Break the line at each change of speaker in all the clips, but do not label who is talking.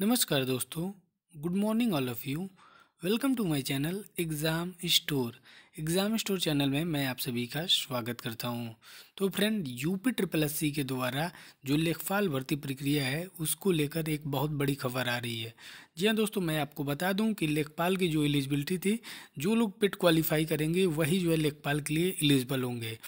नमस्कार दोस्तों good morning all of you welcome to my channel exam store exam store channel में मैं आप सभी का स्वागत करता हूं तो friend UP triple S C के द्वारा जो लेखपाल भर्ती प्रक्रिया है उसको लेकर एक बहुत बड़ी खबर आ रही है जी हाँ दोस्तों मैं आपको बता दूं कि लेखपाल की जो एलिजिबिलिटी थी जो लोग पिट क्वालिफाई करेंगे वही जो है लेखपाल के लिए एलिजिबल होंगे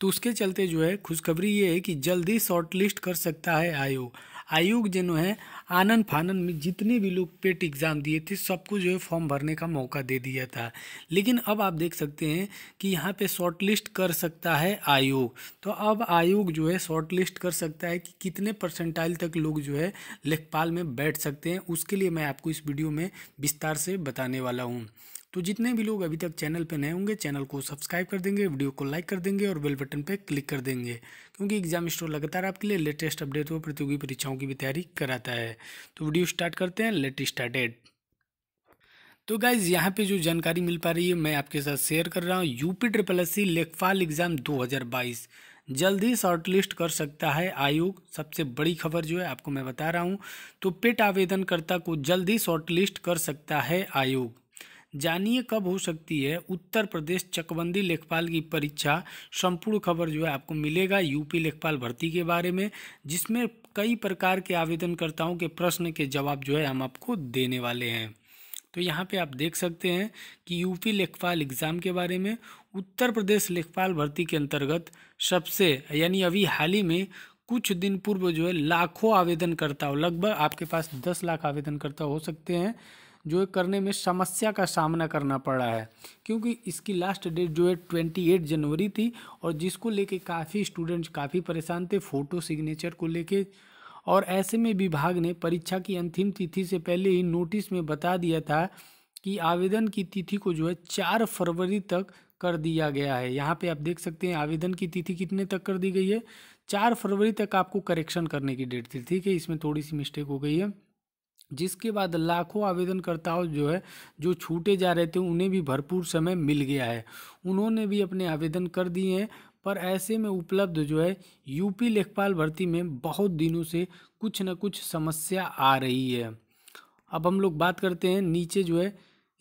तो उसके चलते जो है खुशखबरी ये है कि जल्दी लिस्ट कर सकता है आयोग आयोग जो है आनंद फानन में जितने भी लोग पेट एग्ज़ाम दिए थे सबको जो है फॉर्म भरने का मौका दे दिया था लेकिन अब आप देख सकते हैं कि यहाँ पे शॉर्टलिस्ट कर सकता है आयोग तो अब आयोग जो है शॉर्टलिस्ट कर सकता है कि कितने परसेंटाइल तक लोग जो है लेखपाल में बैठ सकते हैं उसके लिए मैं आपको इस वीडियो में विस्तार से बताने वाला हूँ तो जितने भी लोग अभी तक चैनल पर नए होंगे चैनल को सब्सक्राइब कर देंगे वीडियो को लाइक कर देंगे और बेल बटन पर क्लिक कर देंगे क्योंकि एग्जाम स्टोर लगातार आपके लिए लेटेस्ट अपडेट और प्रतियोगी परीक्षाओं की भी तैयारी कराता है तो वीडियो स्टार्ट करते हैं लेट स्टार्टेड तो गाइज यहाँ पे जो जानकारी मिल पा रही है मैं आपके साथ शेयर कर रहा हूँ यूपी ट्रिपल एस सी लेखपाल एग्जाम 2022 जल्द ही शॉर्टलिस्ट कर सकता है आयोग सबसे बड़ी खबर जो है आपको मैं बता रहा हूँ तो पेट आवेदनकर्ता को जल्द ही शॉर्टलिस्ट कर सकता है आयोग जानिए कब हो सकती है उत्तर प्रदेश चकबंदी लेखपाल की परीक्षा संपूर्ण खबर जो है आपको मिलेगा यूपी लेखपाल भर्ती के बारे में जिसमें कई प्रकार के आवेदनकर्ताओं के प्रश्न के जवाब जो है हम आपको देने वाले हैं तो यहाँ पे आप देख सकते हैं कि यूपी लेखपाल एग्ज़ाम के बारे में उत्तर प्रदेश लेखपाल भर्ती के अंतर्गत सबसे यानी अभी हाल ही में कुछ दिन पूर्व जो है लाखों आवेदनकर्ताओं लगभग आपके पास दस लाख आवेदनकर्ता हो सकते हैं जो है करने में समस्या का सामना करना पड़ रहा है क्योंकि इसकी लास्ट डेट जो है ट्वेंटी एट जनवरी थी और जिसको लेके काफ़ी स्टूडेंट्स काफ़ी परेशान थे फ़ोटो सिग्नेचर को लेके और ऐसे में विभाग ने परीक्षा की अंतिम तिथि से पहले ही नोटिस में बता दिया था कि आवेदन की तिथि को जो है चार फरवरी तक कर दिया गया है यहाँ पे आप देख सकते हैं आवेदन की तिथि कितने तक कर दी गई है चार फरवरी तक आपको करेक्शन करने की डेट थी ठीक है इसमें थोड़ी सी मिस्टेक हो गई है जिसके बाद लाखों आवेदनकर्ताओं जो है जो छूटे जा रहे थे उन्हें भी भरपूर समय मिल गया है उन्होंने भी अपने आवेदन कर दिए हैं पर ऐसे में उपलब्ध जो है यूपी लेखपाल भर्ती में बहुत दिनों से कुछ न कुछ समस्या आ रही है अब हम लोग बात करते हैं नीचे जो है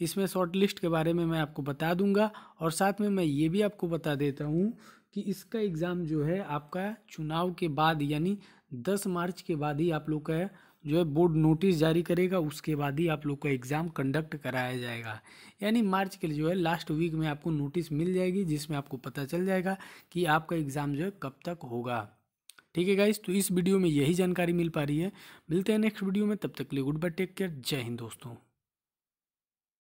इसमें शॉर्ट लिस्ट के बारे में मैं आपको बता दूंगा और साथ में मैं ये भी आपको बता देता हूँ कि इसका एग्ज़ाम जो है आपका चुनाव के बाद यानी दस मार्च के बाद ही आप लोग का जो है बोर्ड नोटिस जारी करेगा उसके बाद ही आप लोग का एग्ज़ाम कंडक्ट कराया जाएगा यानी मार्च के लिए जो है लास्ट वीक में आपको नोटिस मिल जाएगी जिसमें आपको पता चल जाएगा कि आपका एग्ज़ाम जो है कब तक होगा ठीक है गाइज तो इस वीडियो में यही जानकारी मिल पा रही है मिलते हैं नेक्स्ट वीडियो में तब तक के लिए गुड बाय टेक केयर जय हिंद दोस्तों